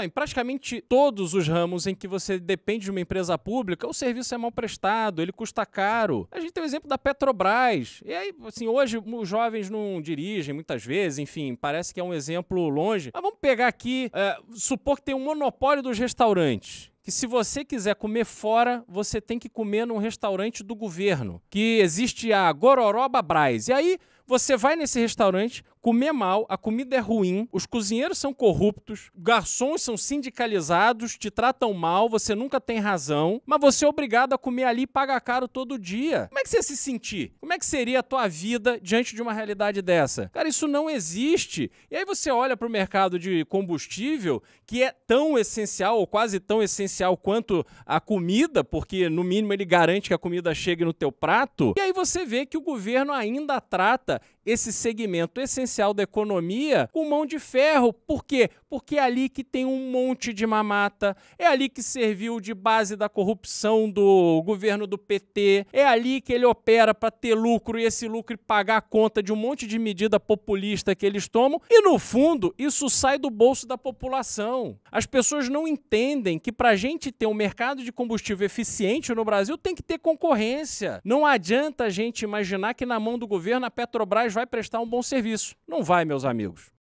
Não, em praticamente todos os ramos em que você depende de uma empresa pública, o serviço é mal prestado, ele custa caro. A gente tem o exemplo da Petrobras. E aí, assim, hoje os jovens não dirigem muitas vezes, enfim, parece que é um exemplo longe. Mas vamos pegar aqui, é, supor que tem um monopólio dos restaurantes que se você quiser comer fora, você tem que comer num restaurante do governo, que existe a Gororoba Braz. E aí você vai nesse restaurante, comer mal, a comida é ruim, os cozinheiros são corruptos, garçons são sindicalizados, te tratam mal, você nunca tem razão, mas você é obrigado a comer ali e pagar caro todo dia. Como é que você ia se sentir? Como é que seria a tua vida diante de uma realidade dessa? Cara, isso não existe. E aí você olha para o mercado de combustível, que é tão essencial ou quase tão essencial quanto a comida, porque no mínimo ele garante que a comida chegue no teu prato, e aí você vê que o governo ainda trata esse segmento essencial da economia com mão de ferro. Por quê? Porque é ali que tem um monte de mamata, é ali que serviu de base da corrupção do governo do PT, é ali que ele opera para ter lucro e esse lucro pagar a conta de um monte de medida populista que eles tomam. E no fundo, isso sai do bolso da população. As pessoas não entendem que para a gente ter um mercado de combustível eficiente no Brasil tem que ter concorrência. Não adianta a gente imaginar que na mão do governo a Petrobras Petrobras vai prestar um bom serviço. Não vai, meus amigos.